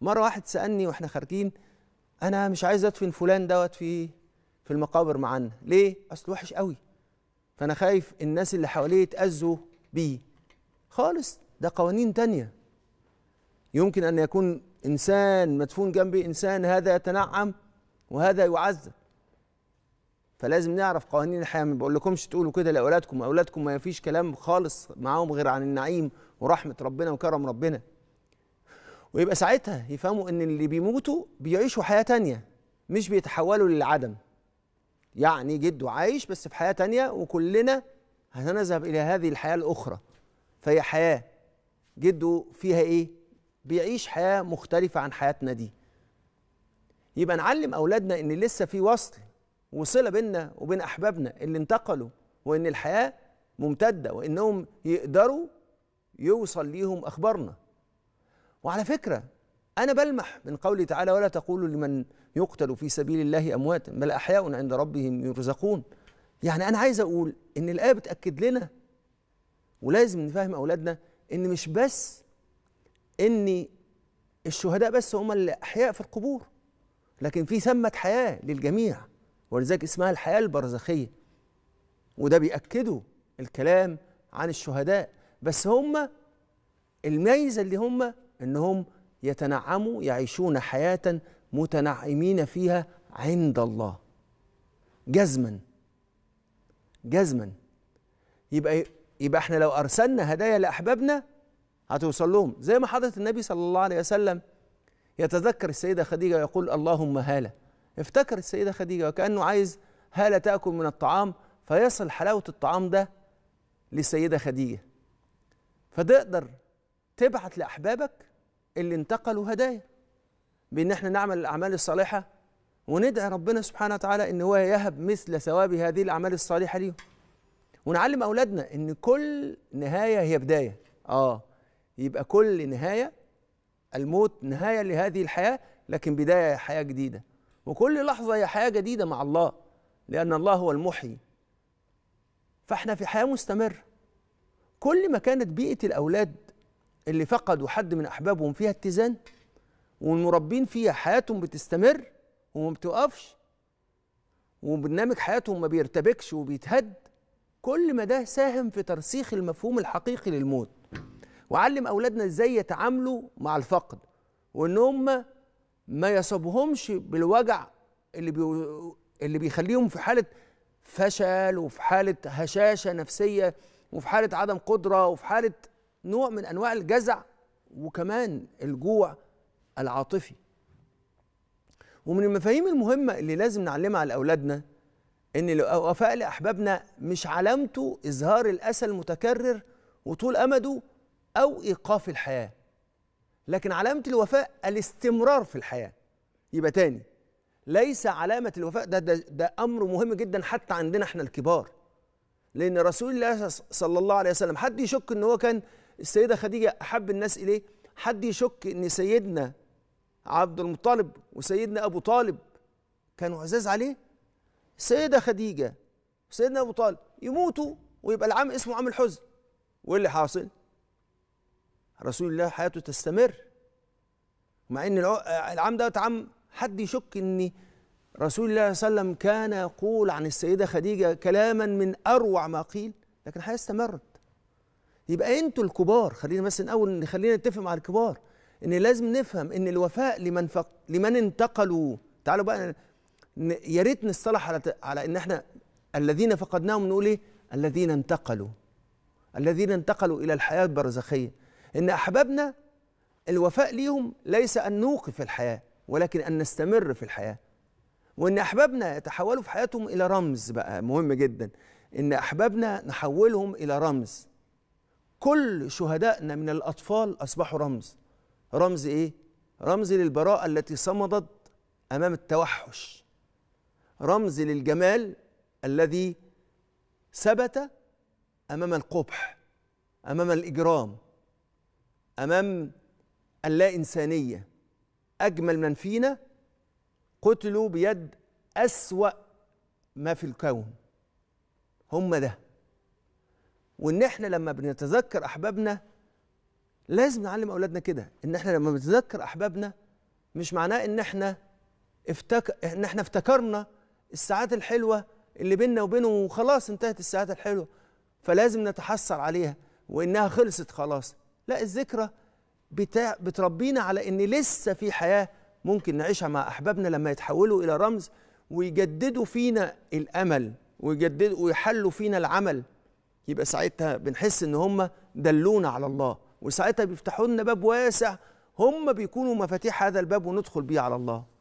مره واحد سالني واحنا خارجين انا مش عايز ادفن فلان دوت في في المقابر معانا ليه اصل وحش قوي فانا خايف الناس اللي حواليه يتاذوا بيه خالص ده قوانين تانية يمكن ان يكون انسان مدفون جنبي انسان هذا يتنعم وهذا يعذب فلازم نعرف قوانين الحياه ما بقولكمش تقولوا كده لاولادكم اولادكم ما فيش كلام خالص معاهم غير عن النعيم ورحمه ربنا وكرم ربنا ويبقى ساعتها يفهموا ان اللي بيموتوا بيعيشوا حياه تانية مش بيتحولوا للعدم يعني جده عايش بس في حياه تانية وكلنا هنذهب الى هذه الحياه الاخرى فهي حياه جده فيها ايه بيعيش حياه مختلفه عن حياتنا دي يبقى نعلم اولادنا ان لسه في وصل وصله بيننا وبين احبابنا اللي انتقلوا وان الحياه ممتده وانهم يقدروا يوصل ليهم اخبارنا وعلى فكرة أنا بلمح من قوله تعالى ولا تقولوا لمن يقتل في سبيل الله أموات بل أحياء عند ربهم يرزقون يعني أنا عايز أقول إن الآية بتأكد لنا ولازم نفهم أولادنا إن مش بس إن الشهداء بس هم اللي أحياء في القبور لكن في ثمة حياة للجميع ولذلك اسمها الحياة البرزخية وده بيأكده الكلام عن الشهداء بس هم الميزة اللي هم انهم يتنعموا يعيشون حياه متنعمين فيها عند الله جزما جزما يبقى يبقى احنا لو ارسلنا هدايا لاحبابنا هتوصل لهم زي ما حضره النبي صلى الله عليه وسلم يتذكر السيده خديجه ويقول اللهم هاله افتكر السيده خديجه وكانه عايز هاله تاكل من الطعام فيصل حلاوه الطعام ده للسيده خديجه فتقدر تبعت لاحبابك اللي انتقلوا هدايا بان احنا نعمل الاعمال الصالحه وندعي ربنا سبحانه وتعالى ان هو يهب مثل ثواب هذه الاعمال الصالحه ليهم ونعلم اولادنا ان كل نهايه هي بدايه اه يبقى كل نهايه الموت نهايه لهذه الحياه لكن بدايه حياه جديده وكل لحظه هي حياه جديده مع الله لان الله هو المحيي فاحنا في حياه مستمره كل ما كانت بيئه الاولاد اللي فقدوا حد من احبابهم فيها اتزان والمربين فيها حياتهم بتستمر وما بتوقفش وبرنامج حياتهم ما بيرتبكش وبيتهد كل ما ده ساهم في ترسيخ المفهوم الحقيقي للموت وعلم اولادنا ازاي يتعاملوا مع الفقد وان هم ما يصابهمش بالوجع اللي بي... اللي بيخليهم في حاله فشل وفي حاله هشاشه نفسيه وفي حاله عدم قدره وفي حاله نوع من انواع الجزع وكمان الجوع العاطفي ومن المفاهيم المهمه اللي لازم نعلمها على اولادنا ان الوفاء لاحبابنا مش علامته اظهار الاسى المتكرر وطول امده او ايقاف الحياه لكن علامه الوفاء الاستمرار في الحياه يبقى تاني ليس علامه الوفاء ده ده, ده امر مهم جدا حتى عندنا احنا الكبار لان رسول الله صلى الله عليه وسلم حد يشك ان هو كان السيدة خديجة أحب الناس إليه حد يشك إن سيدنا عبد المطلب وسيدنا أبو طالب كانوا عزاز عليه السيدة خديجة وسيدنا أبو طالب يموتوا ويبقى العام اسمه عام الحزن وإيه اللي حاصل؟ رسول الله حياته تستمر مع ان العام ده عام حد يشك ان رسول الله صلى الله عليه وسلم كان يقول عن السيده خديجه كلاما من اروع ما قيل لكن الحياه استمرت يبقى انتوا الكبار خلينا بس الاول خلينا نتفق مع الكبار ان لازم نفهم ان الوفاء لمن فق... لمن انتقلوا تعالوا بقى ن... يا ريت نصطلح على ت... على ان احنا الذين فقدناهم نقول ايه الذين انتقلوا الذين انتقلوا الى الحياه البرزخيه ان احبابنا الوفاء ليهم ليس ان نوقف الحياه ولكن ان نستمر في الحياه وان احبابنا يتحولوا في حياتهم الى رمز بقى مهم جدا ان احبابنا نحولهم الى رمز كل شهدائنا من الأطفال أصبحوا رمز رمز إيه؟ رمز للبراءة التي صمدت أمام التوحش رمز للجمال الذي ثبت أمام القبح أمام الإجرام أمام اللا إنسانية أجمل من فينا قتلوا بيد أسوأ ما في الكون هم ده وان احنا لما بنتذكر احبابنا لازم نعلم اولادنا كده ان احنا لما بنتذكر احبابنا مش معناه ان احنا افتك... ان احنا افتكرنا الساعات الحلوه اللي بيننا وبينه وخلاص انتهت الساعات الحلوه فلازم نتحسر عليها وانها خلصت خلاص لا الذكرى بتاع بتربينا على ان لسه في حياه ممكن نعيشها مع احبابنا لما يتحولوا الى رمز ويجددوا فينا الامل ويجددوا ويحلوا فينا العمل يبقى ساعتها بنحس ان هم دلونا على الله وساعتها بيفتحوا لنا باب واسع هم بيكونوا مفاتيح هذا الباب وندخل بيه على الله